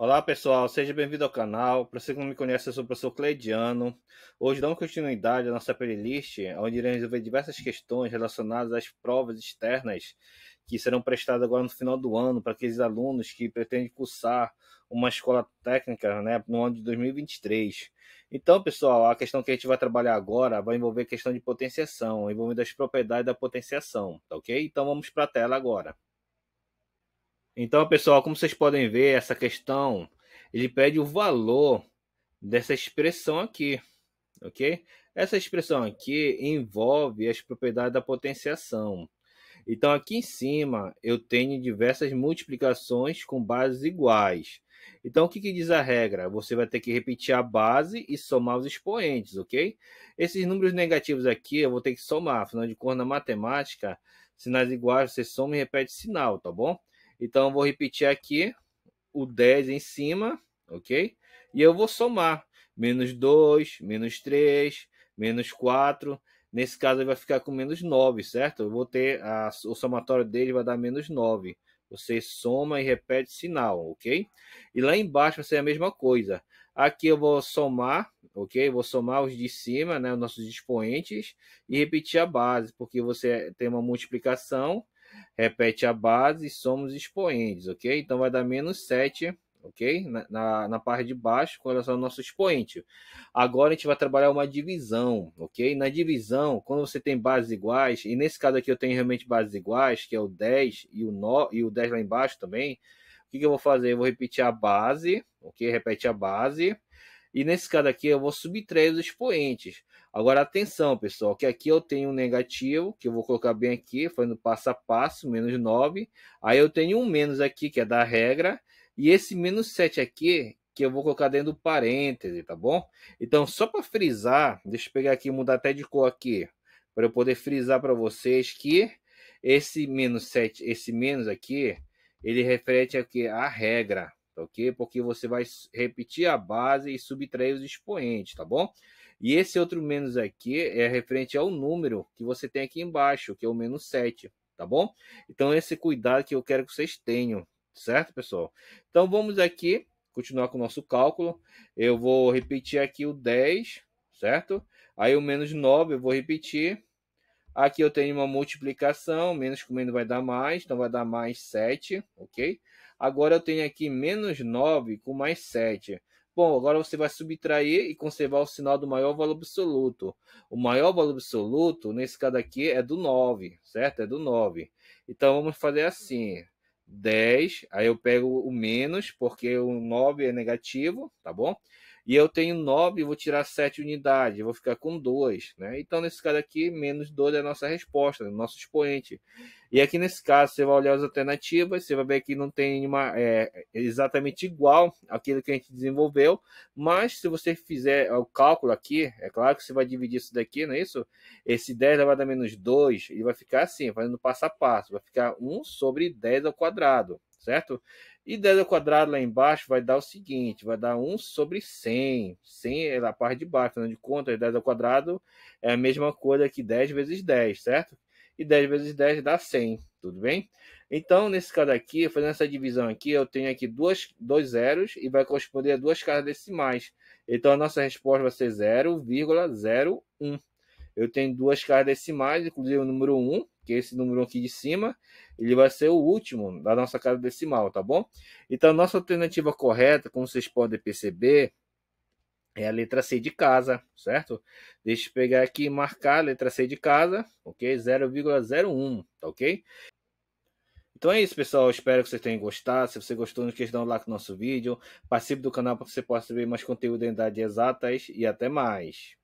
Olá pessoal, seja bem-vindo ao canal. Para você que não me conhece, eu sou o professor Cleidiano. Hoje damos continuidade à nossa playlist, onde iremos resolver diversas questões relacionadas às provas externas que serão prestadas agora no final do ano para aqueles alunos que pretendem cursar uma escola técnica né, no ano de 2023. Então, pessoal, a questão que a gente vai trabalhar agora vai envolver a questão de potenciação, envolvendo as propriedades da potenciação, tá ok? Então vamos para a tela agora. Então, pessoal, como vocês podem ver, essa questão ele pede o valor dessa expressão aqui, ok? Essa expressão aqui envolve as propriedades da potenciação. Então, aqui em cima, eu tenho diversas multiplicações com bases iguais. Então, o que, que, diz a regra? Você vai ter que repetir a base e somar os expoentes, ok? Esses números negativos aqui eu vou ter que somar, afinal de contas, na matemática, sinais iguais, você soma e repete sinal, tá bom? Então vou repetir aqui o 10 em cima, ok? E eu vou somar menos 2, menos 3, menos 4. Nesse caso ele vai ficar com menos 9, certo? Eu vou ter a, o somatório dele vai dar menos 9. Você soma e repete sinal, ok? E lá embaixo vai ser a mesma coisa. Aqui eu vou somar, ok? Vou somar os de cima, né? Os nossos expoentes e repetir a base, porque você tem uma multiplicação Repete a base e somos expoentes, ok? Então vai dar menos 7, ok? Na, na, na, parte de baixo com relação ao nosso expoente. Agora a gente vai trabalhar uma divisão, ok? Na divisão, quando você tem bases iguais, e nesse caso aqui eu tenho realmente bases iguais, que é o 10 e o, 9, e o 10 lá embaixo também, o que, que eu vou fazer? Eu vou repetir a base, ok? Repete a base e nesse caso aqui eu vou subtrair os expoentes. Agora atenção, pessoal, que aqui eu tenho um negativo, que eu vou colocar bem aqui, fazendo passo a passo, menos 9. Aí eu tenho um menos aqui, que é da regra. E esse menos 7 aqui, que eu vou colocar dentro do parêntese, tá bom? Então, só para frisar, deixa eu pegar aqui, mudar até de cor aqui, para eu poder frisar para vocês que esse menos 7, esse menos aqui, ele reflete aqui a regra, ok? Porque você vai repetir a base e subtrair os expoentes, tá bom? E esse outro menos aqui é referente ao número que você tem aqui embaixo, que é o menos 7, tá bom? Então, esse cuidado que eu quero que vocês tenham, certo, pessoal? Então, vamos aqui continuar com o nosso cálculo. Eu vou repetir aqui o 10, certo? Aí o menos 9 eu vou repetir, Aqui eu tenho uma multiplicação, menos com menos vai dar mais, então vai dar mais 7, ok? Agora eu tenho aqui menos 9 com mais 7. Bom, agora você vai subtrair e conservar o sinal do maior valor absoluto. O maior valor absoluto, nesse caso aqui, é do 9, certo? É do 9. Então vamos fazer assim: 10, aí eu pego o menos, porque o 9 é negativo, tá bom? E eu tenho 9, vou tirar 7 unidades, vou ficar com 2. Né? Então, nesse caso aqui, menos 2 é a nossa resposta, né? nosso expoente. E aqui nesse caso, você vai olhar as alternativas, você vai ver que não tem uma é, exatamente igual aquilo que a gente desenvolveu, mas se você fizer o cálculo aqui, é claro que você vai dividir isso daqui, não é isso? Esse 10 elevado a menos 2, e vai ficar assim, fazendo passo a passo, vai ficar 1 sobre 10 ao quadrado, certo? E 10 ao quadrado lá embaixo vai dar o seguinte, vai dar 1 sobre 100. 100 é a parte de baixo, afinal de contas, 10 ao quadrado é a mesma coisa que 10 vezes 10, certo? E 10 vezes 10 dá 100, tudo bem? Então, nesse caso aqui, fazendo essa divisão aqui, eu tenho aqui duas, dois zeros e vai corresponder a duas casas decimais. Então, a nossa resposta vai ser 0,01 eu tenho duas caras decimais, inclusive o número 1, que é esse número aqui de cima, ele vai ser o último da nossa casa decimal, tá bom? Então, nossa alternativa correta, como vocês podem perceber, é a letra C de casa, certo? Deixa eu pegar aqui e marcar a letra C de casa, ok? 0,01, tá ok? Então é isso, pessoal. Espero que vocês tenham gostado. Se você gostou, não esqueça de dar um like no nosso vídeo. Participe do canal para que você possa ver mais conteúdo em idade exatas. E até mais.